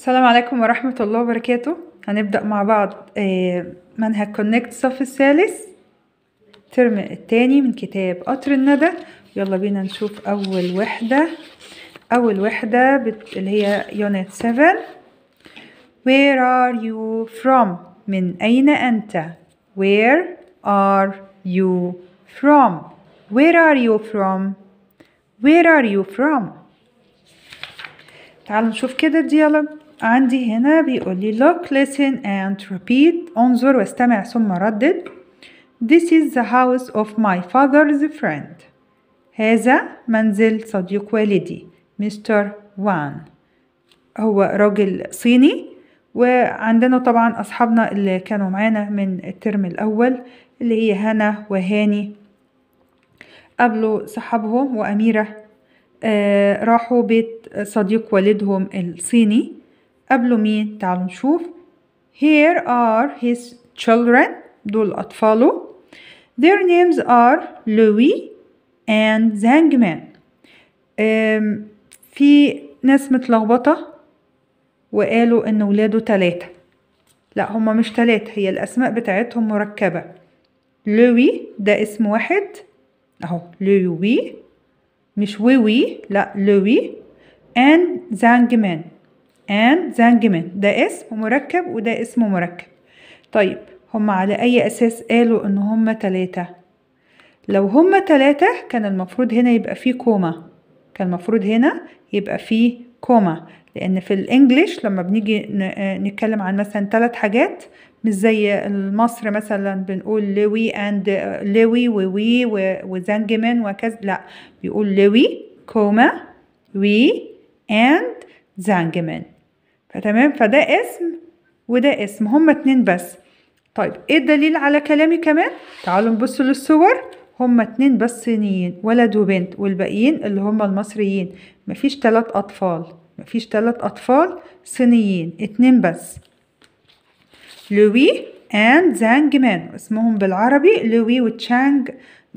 السلام عليكم ورحمة الله وبركاته هنبدأ مع بعض آه، منهج كونكت الصف الثالث الترم التاني من كتاب قطر الندى يلا بينا نشوف أول وحدة أول وحدة بت... اللي هي يونت 7 Where are you from من أين أنت Where are you from Where are you from Where are you from تعالوا نشوف كده الديالوج عندي هنا بيقول لي look listen and repeat انظر واستمع ثم ردد This is the house of my father's friend هذا منزل صديق والدي مستر وان هو راجل صيني وعندنا طبعا أصحابنا اللي كانوا معانا من الترم الأول اللي هي هنا وهاني قابلوا صحابهم وأميرة آه راحوا بيت صديق والدهم الصيني قبله مين تعالوا نشوف here are his children دول أطفاله their names are Louis and Zangman hangman في ناس متلخبطة وقالوا إن ولاده تلاتة لا هما مش تلاتة هي الأسماء بتاعتهم مركبة لوي ده اسم واحد أهو لوي مش ويوي لا لوي and زانجمان and زانجمن ده اسم مركب وده اسم مركب طيب هما على أي أساس قالوا إن هما تلاتة لو هما تلاتة كان المفروض هنا يبقى فيه كوما كان المفروض هنا يبقى فيه كوما لأن في الإنجليش لما بنيجي آه، نتكلم عن مثلا تلات حاجات مش زي المصر مثلا بنقول لوي اند آه، لوي ووي وزانجمن وكذا لا بيقول لوي كوما وي اند زانجمن فتمام فده اسم وده اسم هما اتنين بس طيب ايه الدليل على كلامي كمان تعالوا نبص للصور هما اتنين بس صينيين ولد وبنت والباقيين اللي هما المصريين مفيش تلات اطفال مفيش تلات اطفال صينيين اتنين بس لوي اند زانج مان اسمهم بالعربي لوي وتشانج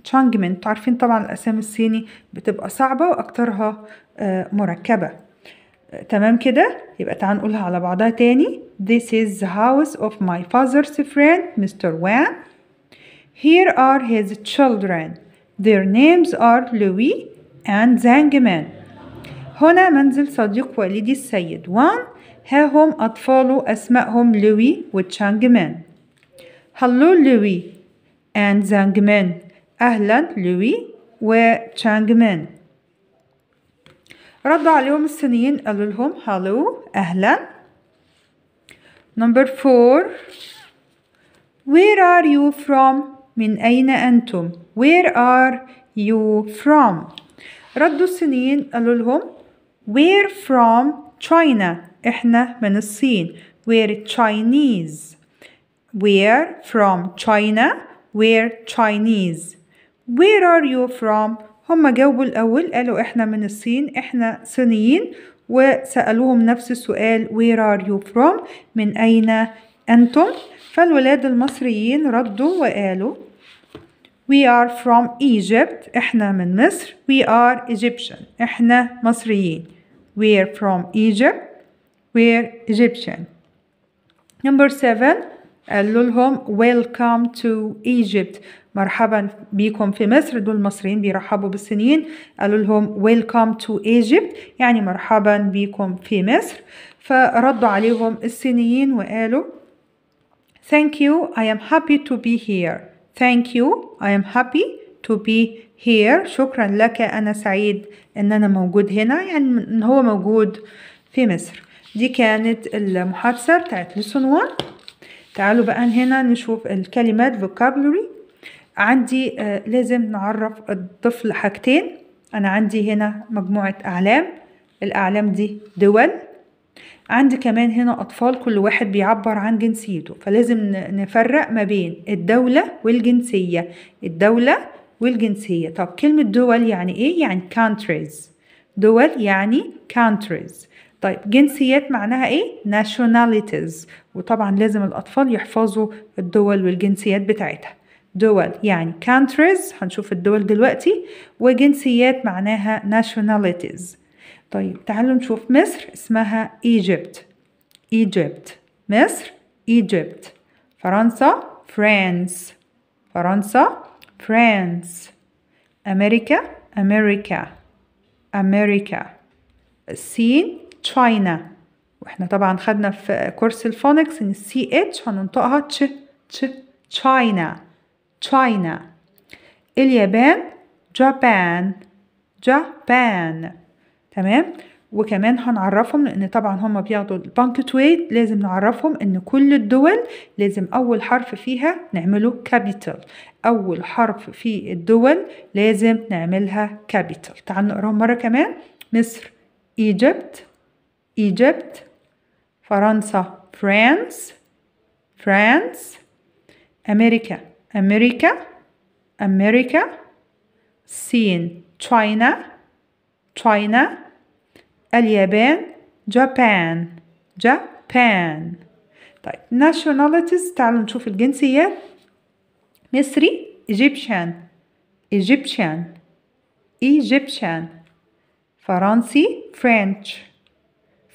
تشانج مان انتوا عارفين طبعا الاسامي الصيني بتبقى صعبه واكترها آه، مركبه تمام كده يبقى تعال نقولها على بعضها تاني This is the house of my father's friend Mr. Wan Here are his children Their names are Louis and Zangman هنا منزل صديق والدي السيد وان ها هم أطفاله أسمائهم لوي وتشانجمان هلو لوي and زانجمان أهلا لوي وتشانجمان ردوا عليهم الصينيين قالوا لهم هالو أهلا نمبر فور Where are you from من أين أنتم Where are you from ردوا الصينيين قالوا لهم We're from China إحنا من الصين We're Chinese We're from China We're Chinese Where are you from هما جاوبوا الأول قالوا إحنا من الصين إحنا صينيين وسألوهم نفس السؤال where are you from من أين أنتم فالولاد المصريين ردوا وقالوا We are from Egypt إحنا من مصر We are Egyptian إحنا مصريين We are from Egypt We are Egyptian Number 7 قالوا لهم Welcome to Egypt مرحبا بيكم في مصر دول المصريين بيرحبوا بالصينيين قالوا لهم ويلكم تو ايجيبت يعني مرحبا بيكم في مصر فردوا عليهم الصينيين وقالوا Thank you, I am happy to be here. Thank you, I am happy to be here. شكرا لك أنا سعيد إن أنا موجود هنا يعني إن هو موجود في مصر. دي كانت المحادثة بتاعت لسون 1 تعالوا بقى هنا نشوف الكلمات vocabulary عندي آه، لازم نعرف الطفل حاجتين أنا عندي هنا مجموعة أعلام الأعلام دي دول عندي كمان هنا أطفال كل واحد بيعبر عن جنسيته فلازم نفرق ما بين الدولة والجنسية الدولة والجنسية طب كلمة دول يعني إيه؟ يعني countries دول يعني countries طيب جنسيات معناها ايه nationalities وطبعا لازم الاطفال يحفظوا الدول والجنسيات بتاعتها دول يعني countries هنشوف الدول دلوقتي وجنسيات معناها nationalities طيب تعالوا نشوف مصر اسمها Egypt Egypt مصر Egypt فرنسا فرانس فرنسا فرانس أمريكا أمريكا أمريكا الصين تشاينا واحنا طبعا خدنا في كورس الفونكس ان السي اتش هننطقها تش تش تشاينا China اليابان Japan Japan تمام وكمان هنعرفهم لان طبعا هما بياخدوا البانكتويت لازم نعرفهم ان كل الدول لازم اول حرف فيها نعمله كابيتال اول حرف في الدول لازم نعملها كابيتال تعال نقراهم مره كمان مصر ايجيبت ايجيبت فرنسا فرانس فرانس امريكا أمريكا أمريكا الصين تشاينا تشاينا اليابان جابان جابان طيب nationalities تعالوا نشوف الجنسيات مصري Egyptian Egyptian Egyptian فرنسي French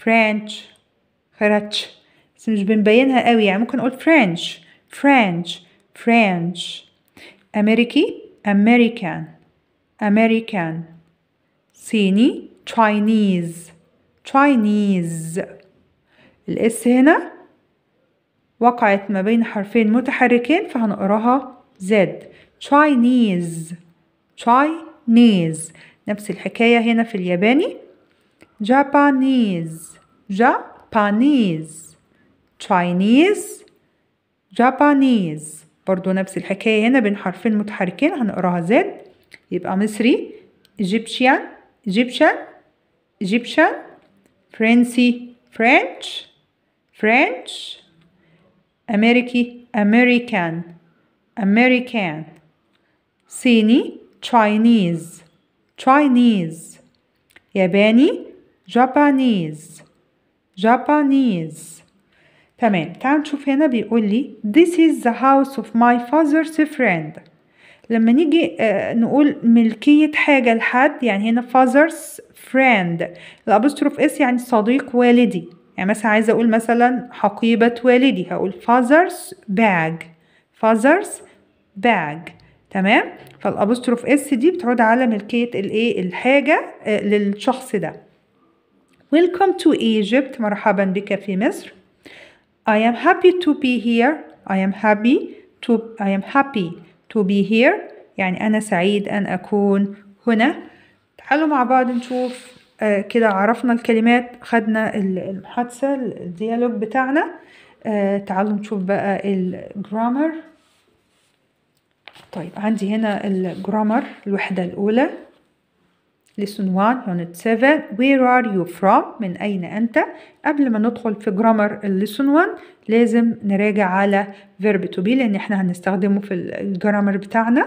French فرنش بس مش بنبينها قوي يعني ممكن نقول French French French أمريكي American American صيني Chinese Chinese الاس هنا وقعت ما بين حرفين متحركين فهنقراها زد Chinese Chinese نفس الحكاية هنا في الياباني Japanese Japanese Chinese Japanese برضو نفس الحكاية هنا بين حرفين متحركين هنقراها زد يبقى مصري إيجيبشيان Egyptian إيجيبشان فرنسي فرنش فرنش أمريكي أمريكان أمريكان صيني تشاينيز تشاينيز ياباني جابانيز جابانيز تمام تعال نشوف هنا بيقول لي this is the house of my father's friend لما نيجي آه، نقول ملكية حاجة لحد يعني هنا father's friend الابستروف اس يعني صديق والدي يعني مثلا عايزة اقول مثلا حقيبة والدي هقول father's bag father's bag تمام فالابستروف اس دي بتعود على ملكية الايه الحاجة آه، للشخص ده Welcome to Egypt مرحبا بك في مصر I am happy to be here I am happy to I am happy to be here يعني أنا سعيد أن أكون هنا تعالوا مع بعض نشوف آه كده عرفنا الكلمات خدنا المحادثة الديالوج بتاعنا آه تعالوا نشوف بقى الجرامر طيب عندي هنا الجرامر الوحدة الأولى lesson 1 unit 7 where are you from من أين أنت قبل ما ندخل في grammar lesson 1 لازم نراجع على verb to be لأن احنا هنستخدمه في الجرامر بتاعنا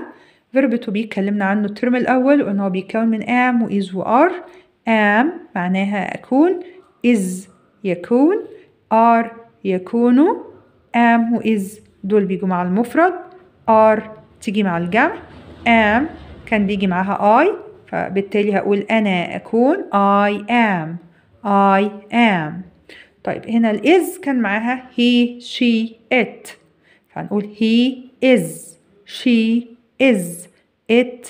verb to be اتكلمنا عنه الترم الأول وإن هو بيتكون من am و is و are am معناها أكون is يكون are يكون am و is دول بيجوا مع المفرد are تيجي مع الجمع am كان بيجي معاها I فبالتالي هقول أنا أكون I am I am طيب هنا الاز is كان معاها he she it فهنقول he is she is it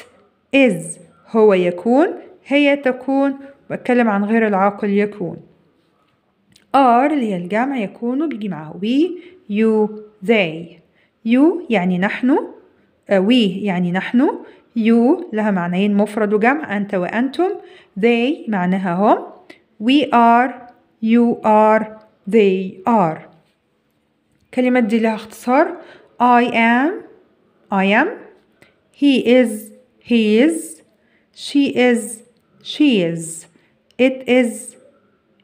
is هو يكون هي تكون بتكلم عن غير العاقل يكون are اللي هي الجمع يكون بيجي معاها we you they you يعني نحن uh, we يعني نحن يو لها معنيين مفرد وجمع أنت وأنتم They معناها هم We are You are They are كلمة دي لها اختصار I am I am He is He is She is She is It is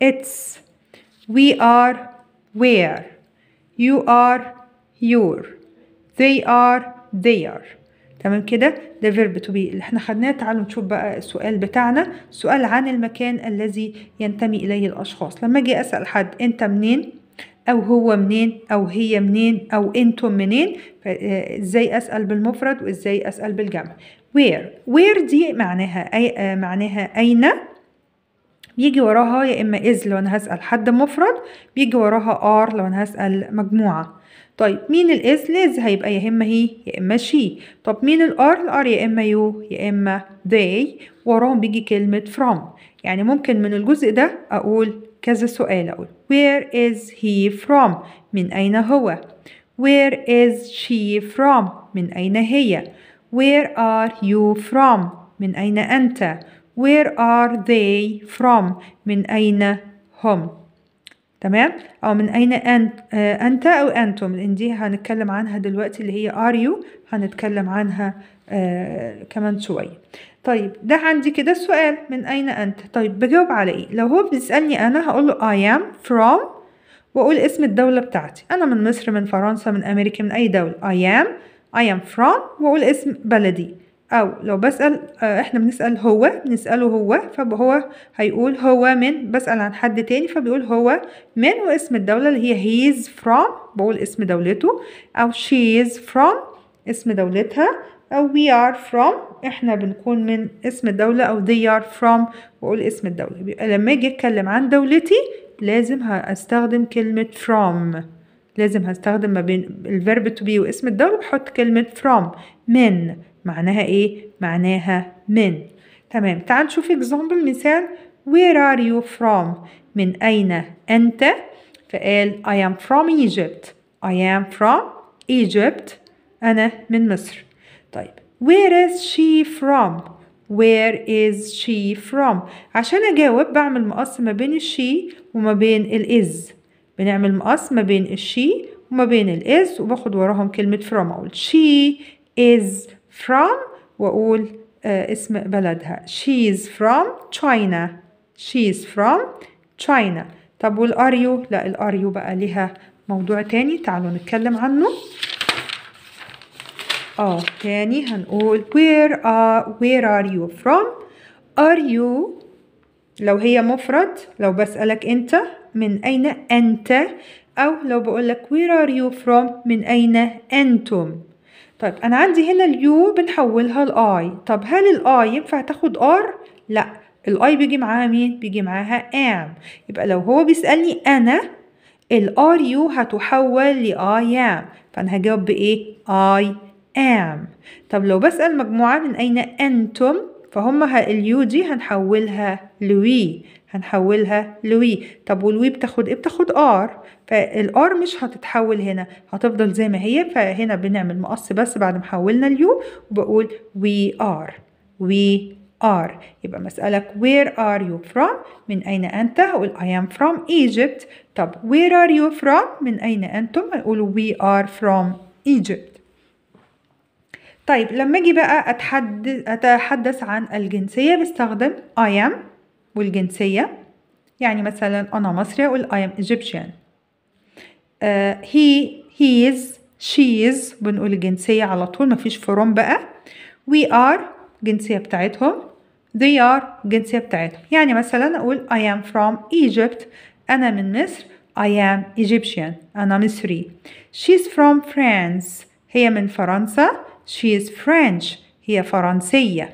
It's We are Where You are Your They are They are تمام كده ده فيرب تو بي اللي احنا خدناه تعالوا نشوف بقى السؤال بتاعنا سؤال عن المكان الذي ينتمي اليه الاشخاص لما اجي اسال حد انت منين او هو منين او هي منين او انتم منين آه، ازاي اسال بالمفرد وازاي اسال بالجمع where وير دي معناها اي آه، معناها اين بيجي وراها يا اما از لو انا هسال حد مفرد بيجي وراها ار لو انا هسال مجموعه طيب مين الاز ليز هيبقى يا اما هي يا اما شي طب مين الار الار يا اما يو يا اما they وراهم بيجي كلمة from يعني ممكن من الجزء ده اقول كذا سؤال اقول where is he from من اين هو where is she from من اين هي where are you from من اين انت where are they from من اين هم تمام او من اين آه، انت او انتم لان دي هنتكلم عنها دلوقتي اللي هي ار يو هنتكلم عنها آه، كمان شويه طيب ده عندي كده السؤال من اين انت طيب بجاوب على ايه لو هو بيسالني انا هقول له اي ام فروم واقول اسم الدوله بتاعتي انا من مصر من فرنسا من امريكا من اي دوله اي ام اي ام فروم واقول اسم بلدي أو لو بسأل آه، إحنا بنسأل هو بنسأله هو فهو هيقول هو من بسأل عن حد تاني فبيقول هو من واسم الدولة اللي هي هيز فروم بقول اسم دولته أو شي از فروم اسم دولتها أو وي ار فروم إحنا بنكون من اسم الدولة أو دي ار فروم بقول اسم الدولة يبقى لما أجي أتكلم عن دولتي لازم هستخدم كلمة فروم لازم هستخدم ما بين الفيرب تو بي واسم الدولة بحط كلمة فروم من معناها ايه معناها من تمام تعال نشوف اكزامبل مثال where are you from من اين انت فقال I am from Egypt I am from Egypt انا من مصر طيب where is she from Where is she from؟ عشان أجاوب بعمل مقص ما بين الشي وما بين الإز بنعمل مقص ما بين الشي وما بين الإز وباخد وراهم كلمة from أقول she is from وأقول آه، اسم بلدها she is from China she is from China طب والأريو لا الأريو بقى لها موضوع تاني تعالوا نتكلم عنه اه تاني هنقول where are where are you from are you لو هي مفرد لو بسألك أنت من أين أنت أو لو بقولك where are you from من أين أنتم طيب أنا عندي هنا اليو بنحولها لآي طب هل الآي ينفع تاخد آر؟ لأ الآي بيجي معاها مين؟ بيجي معاها ام يبقى لو هو بيسألني أنا الار يو هتحول لآي am فأنا هجاوب بإيه؟ اي ام طب لو بسأل مجموعة من أين أنتم؟ فهم اليو دي هنحولها لوي هنحولها لوي طب والوي بتاخد ايه بتاخد ار فالار مش هتتحول هنا هتفضل زي ما هي فهنا بنعمل مقص بس بعد ما حولنا اليو وبقول وي ار وي ار يبقى مسألك where are you from من أين أنت هقول I am from Egypt طب where are you from من أين أنتم هنقول وي ار فروم Egypt طيب لما اجي بقى اتحدث اتحدث عن الجنسيه بستخدم I am والجنسية يعني مثلا أنا مصري أقول I am Egyptian uh, he she is بنقول الجنسية على طول مفيش فروم بقى we are جنسية بتاعتهم they are جنسية بتاعتهم يعني مثلا أقول I am from Egypt أنا من مصر I am Egyptian أنا مصري is from France هي من فرنسا she is French هي فرنسية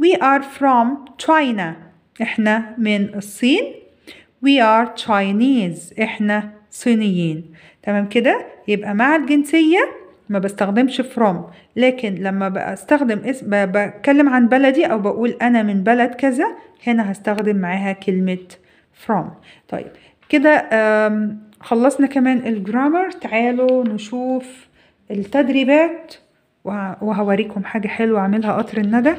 we are from China إحنا من الصين we are Chinese إحنا صينيين تمام كده يبقى مع الجنسية ما بستخدمش from لكن لما بستخدم اسم بتكلم عن بلدي أو بقول أنا من بلد كذا هنا هستخدم معاها كلمة from طيب كده خلصنا كمان الجرامر تعالوا نشوف التدريبات وهوريكم حاجة حلوة اعملها قطر الندى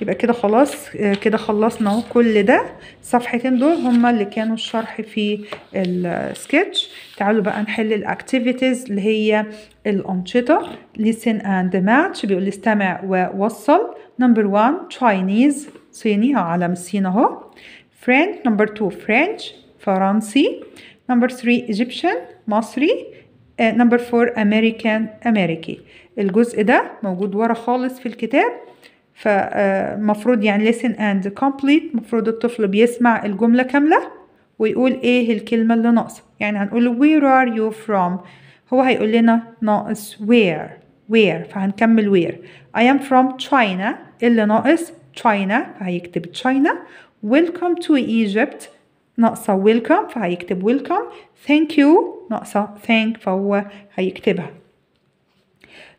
يبقى كده خلاص آه، كده خلصنا اهو كل ده الصفحتين دول هما اللي كانوا الشرح في السكتش تعالوا بقى نحل الاكتيفيتيز اللي هي الانشطة listen and match بيقول استمع ووصل نمبر 1 تشاينيز صيني علم الصين اهو فرنش نمبر 2 فرنش فرنسي نمبر 3 ايجيبشن مصري نمبر 4 امريكان امريكي الجزء ده موجود ورا خالص في الكتاب فمفروض آه، يعني listen and complete مفروض الطفل بيسمع الجملة كاملة ويقول ايه الكلمة اللي ناقصة يعني هنقول where are you from هو هيقول لنا ناقص where where فهنكمل where I am from China إيه اللي ناقص China فهيكتب China welcome to Egypt ناقصة welcome فهيكتب welcome thank you ناقصة thank فهو هيكتبها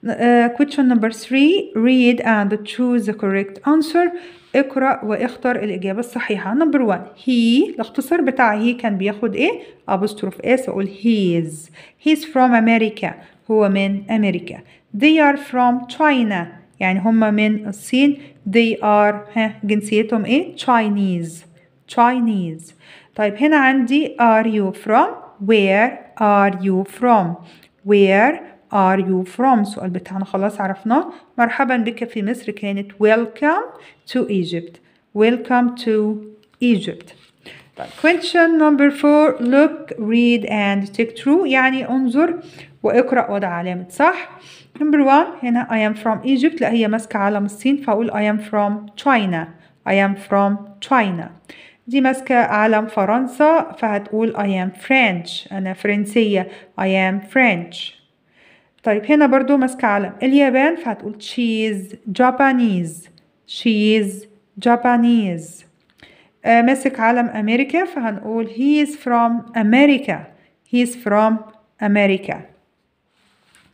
Uh, question number three read and choose the correct answer اقرأ واختر الإجابة الصحيحة number one he الاختصار بتاع he كان بياخد إيه apostrophe s أقول his he's from America هو من أمريكا they are from China يعني هم من الصين they are ها جنسيتهم إيه Chinese Chinese طيب هنا عندي are you from where are you from where are you from سؤال بتاعنا خلاص عرفناه مرحبا بك في مصر كانت welcome to Egypt welcome to Egypt question number four look read and take true يعني انظر واقرأ وضع علامة صح number one هنا I am from Egypt لا هي ماسكة علم الصين فأقول I am from China I am from China دي ماسكة علم فرنسا فهتقول I am French أنا فرنسية I am French طيب هنا برضو ماسكة علم اليابان فهتقول تشيز جابانيز شيز جابانيز آه ماسك علم أمريكا فهنقول he is from America he is from America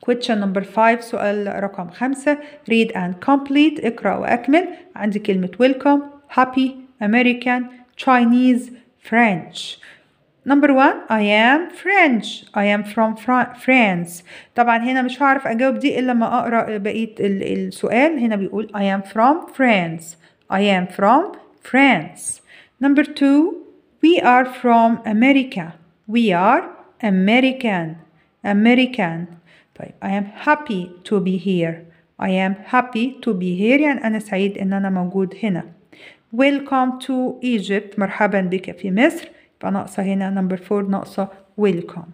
question number five سؤال رقم خمسة read and complete اقرأ وأكمل عندي كلمة welcome happy American Chinese French نمبر 1 I am French I am from France طبعا هنا مش هعرف اجاوب دي الا لما اقرا بقيه السؤال هنا بيقول I am from France I am from France number 2 we are from America we are American American طيب I am happy to be here I am happy to be here يعني أنا سعيد إن أنا موجود هنا Welcome to Egypt مرحبا بك في مصر Number four, نمبر فور welcome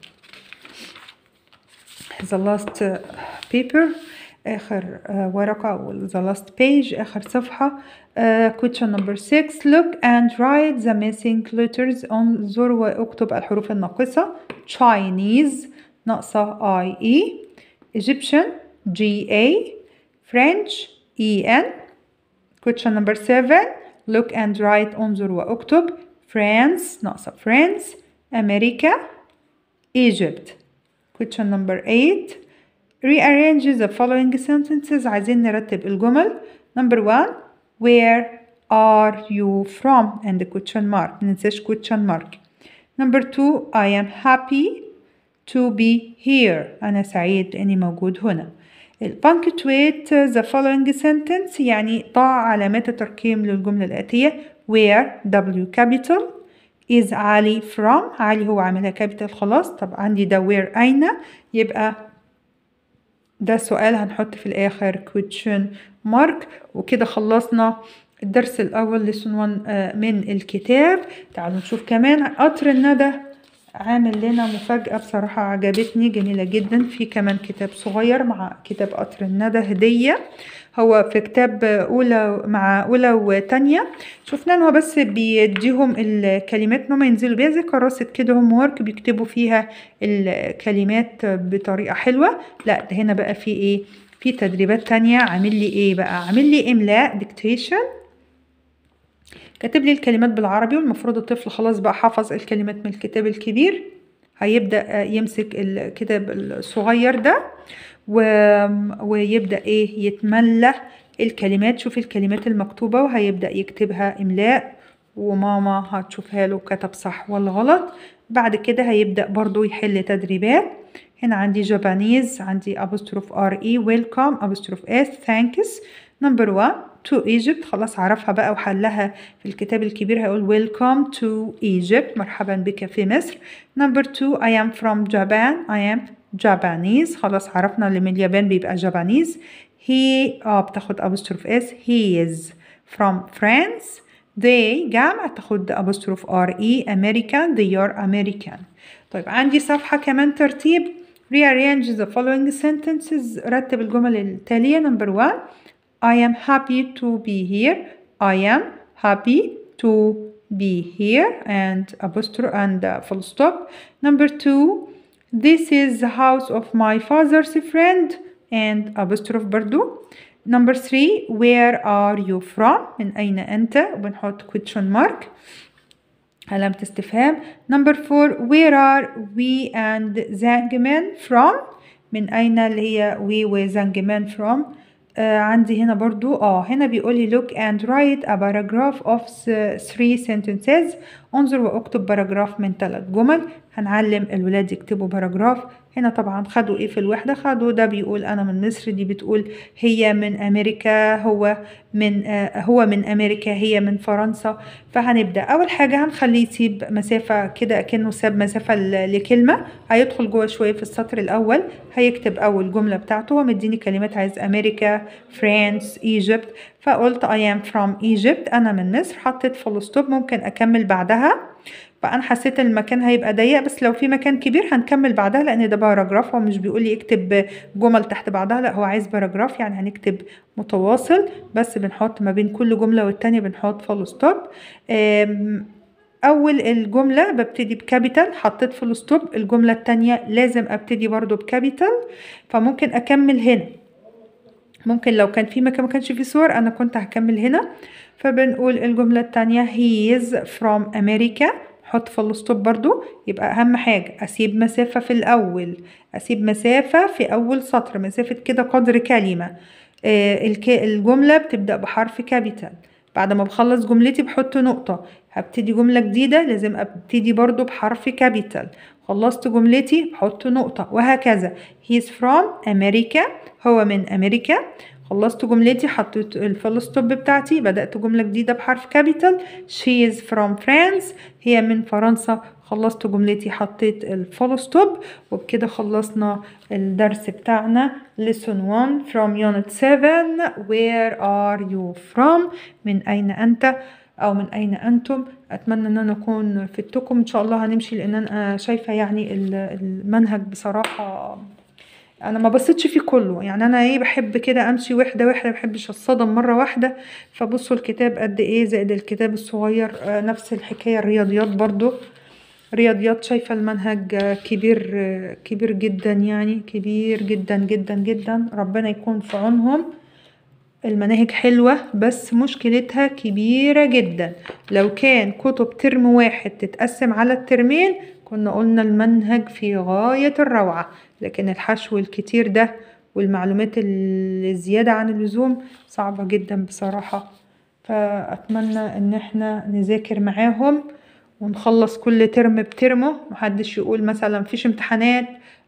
the last uh, paper آخر ورقة أو the last page آخر صفحة uh, question number 6 look and write the missing letters on انظر واكتب الحروف الناقصة Chinese ناقصة I E Egyptian G A French E N question number 7 look and write on انظر واكتب France, not so. France, America, Egypt question number 8 rearrange the following sentences عايزين نرتب الجمل number 1 where are you from and the question mark ننساش question mark number 2 I am happy to be here أنا سعيد بأني موجود هنا punctuate the following sentence يعني ضع علامات الترقيم للجملة الآتية where W capital is علي from علي هو عاملها capital خلاص طب عندي ده where أين يبقى ده سؤال هنحط في الآخر question mark وكده خلصنا الدرس الأول لسون 1 آه، من الكتاب تعالوا نشوف كمان قطر الندى عامل لنا مفاجأة بصراحة عجبتني جميلة جدا في كمان كتاب صغير مع كتاب قطر الندى هدية هو في كتاب اولى مع اولى وثانيه شفنا ان هو بس بيديهم الكلمات ان هم ينزلوا بيها زي كراسه كده هوم ورك بيكتبوا فيها الكلمات بطريقه حلوه لا ده هنا بقى في ايه في تدريبات تانية عامل لي ايه بقى عامل لي املاء ديكتيشن كاتب لي الكلمات بالعربي والمفروض الطفل خلاص بقى حفظ الكلمات من الكتاب الكبير هيبدأ يمسك الكتاب الصغير ده ويبدأ ايه يتملى الكلمات شوف الكلمات المكتوبة وهيبدأ يكتبها إملاء وماما هتشوفها له كتب صح ولا غلط بعد كده هيبدأ برضو يحل تدريبات هنا عندي جابانيز عندي ابوستروف ار اي ويلكم ابوستروف اس ثانكس نمبر 1 تو ايجيبت خلاص عرفها بقى وحلها في الكتاب الكبير هيقول ويلكم تو ايجيبت مرحبا بك في مصر نمبر 2 I am from Japan اي ام جابانيز خلاص عرفنا اللي من اليابان بيبقى جابانيز هي اه بتاخد ابوستروف اس هي از فروم فرانس they جامعة تاخد ابوستروف ار اي امريكان ذي are أمريكان طيب عندي صفحة كمان ترتيب rearrange the following sentences رتب الجمل التالية نمبر one I am happy to be here I am happy to be here and apostrophe and uh, full stop number two This is the house of my father's friend and apostrophe برضو Number three, where are you from? من أين أنت؟ وبنحط question mark علامة استفهام. Number four, where are we and Zangman from? من أين اللي هي we و Zangman from؟ uh, عندي هنا برضو اه هنا بيقول look and write a paragraph of three sentences انظر واكتب paragraph من ثلاث جمل هنعلم الولاد يكتبوا باراجراف هنا طبعا خدوا ايه في الوحدة خدوا ده بيقول انا من مصر دي بتقول هي من امريكا هو من آه هو من امريكا هي من فرنسا فهنبدأ اول حاجة هنخليه يسيب مسافة كده كأنه ساب مسافة لكلمة هيدخل جوه شوية في السطر الاول هيكتب اول جملة بتاعته هو مديني كلمات عايز امريكا فرانس ايجيبت فقلت I am from Egypt انا من مصر حطيت فول ستوب ممكن اكمل بعدها فانا حسيت ان المكان هيبقى ضيق بس لو في مكان كبير هنكمل بعدها لان ده باراجراف هو مش بيقول لي اكتب جمل تحت بعضها لا هو عايز باراجراف يعني هنكتب متواصل بس بنحط ما بين كل جمله والتانيه بنحط فول ستوب اول الجمله ببتدي بكابيتال حطيت فول ستوب الجمله التانيه لازم ابتدي برضو بكابيتال فممكن اكمل هنا ممكن لو كان في مكان ما كانش فيه صور انا كنت هكمل هنا فبنقول الجمله التانيه هي از فروم امريكا حط فول ستوب برضو يبقى اهم حاجة اسيب مسافة في الاول اسيب مسافة في اول سطر مسافة كده قدر كلمة آه، الجملة بتبدأ بحرف كابيتال بعد ما بخلص جملتي بحط نقطة هبتدي جملة جديدة لازم ابتدي برضو بحرف كابيتال خلصت جملتي بحط نقطة وهكذا he's from America هو من أمريكا خلصت جملتي حطيت الفول ستوب بتاعتي بدأت جملة جديدة بحرف كابيتال she is from France هي من فرنسا خلصت جملتي حطيت الفول ستوب وبكده خلصنا الدرس بتاعنا lesson 1 from unit 7 where are you from من أين أنت او من اين انتم اتمنى ان انا اكون فدتكم ان شاء الله هنمشي لان انا شايفه يعني المنهج بصراحه انا ما بصيتش فيه كله يعني انا ايه بحب كده امشي واحده واحده بحبش اتصدم مره واحده فبصوا الكتاب قد ايه زائد الكتاب الصغير آه، نفس الحكايه الرياضيات برضو رياضيات شايفه المنهج آه، كبير آه، كبير جدا يعني كبير جدا جدا جدا ربنا يكون في عونهم المناهج حلوة بس مشكلتها كبيرة جدا لو كان كتب ترم واحد تتقسم على الترمين كنا قلنا المنهج في غاية الروعة لكن الحشو الكتير ده والمعلومات الزيادة عن اللزوم صعبة جدا بصراحة فأتمنى إن احنا نذاكر معاهم ونخلص كل ترم بترمه محدش يقول مثلا مفيش امتحانات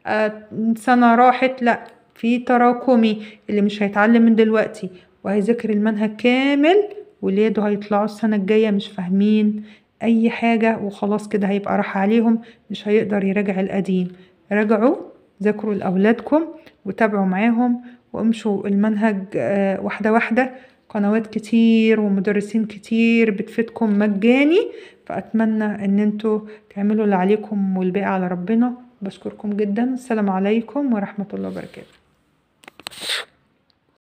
آه، سنة راحت لأ في تراكمي اللي مش هيتعلم من دلوقتي وهيذاكر المنهج كامل ولاده هيطلعوا السنة الجاية مش فاهمين أي حاجة وخلاص كده هيبقى راح عليهم مش هيقدر يراجع القديم رجعوا ذاكروا لأولادكم وتابعوا معاهم وامشوا المنهج آه، واحدة واحدة قنوات كتير ومدرسين كتير بتفيدكم مجاني فأتمنى أن انتوا تعملوا اللي عليكم والباقي على ربنا بشكركم جدا السلام عليكم ورحمة الله وبركاته